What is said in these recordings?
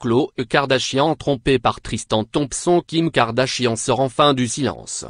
Khloé Kardashian trompée par Tristan Thompson Kim Kardashian sort enfin du silence.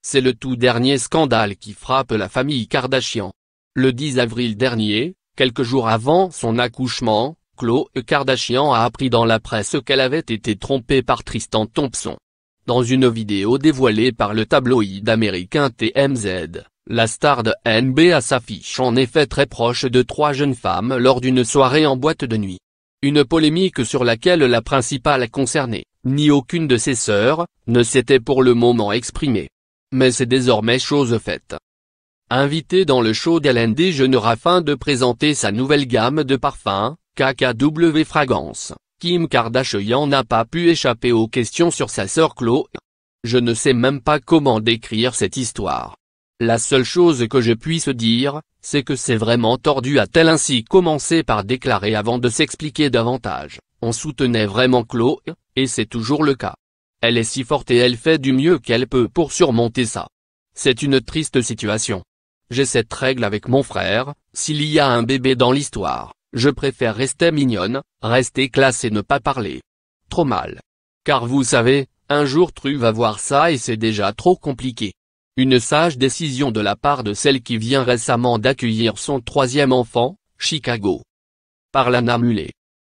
C'est le tout dernier scandale qui frappe la famille Kardashian. Le 10 avril dernier, quelques jours avant son accouchement, Khloé Kardashian a appris dans la presse qu'elle avait été trompée par Tristan Thompson. Dans une vidéo dévoilée par le tabloïd américain TMZ, la star de NBA s'affiche en effet très proche de trois jeunes femmes lors d'une soirée en boîte de nuit une polémique sur laquelle la principale concernée, ni aucune de ses sœurs, ne s'était pour le moment exprimée. Mais c'est désormais chose faite. Invité dans le show d'Hélène ne afin de présenter sa nouvelle gamme de parfums, KKW Fragrance, Kim Kardashian n'a pas pu échapper aux questions sur sa sœur Chloe. Je ne sais même pas comment décrire cette histoire. La seule chose que je puisse dire, c'est que c'est vraiment tordu a-t-elle ainsi commencé par déclarer avant de s'expliquer davantage, on soutenait vraiment Chloe, et c'est toujours le cas. Elle est si forte et elle fait du mieux qu'elle peut pour surmonter ça. C'est une triste situation. J'ai cette règle avec mon frère, s'il y a un bébé dans l'histoire, je préfère rester mignonne, rester classe et ne pas parler. Trop mal. Car vous savez, un jour Tru va voir ça et c'est déjà trop compliqué. Une sage décision de la part de celle qui vient récemment d'accueillir son troisième enfant, Chicago. Par Lana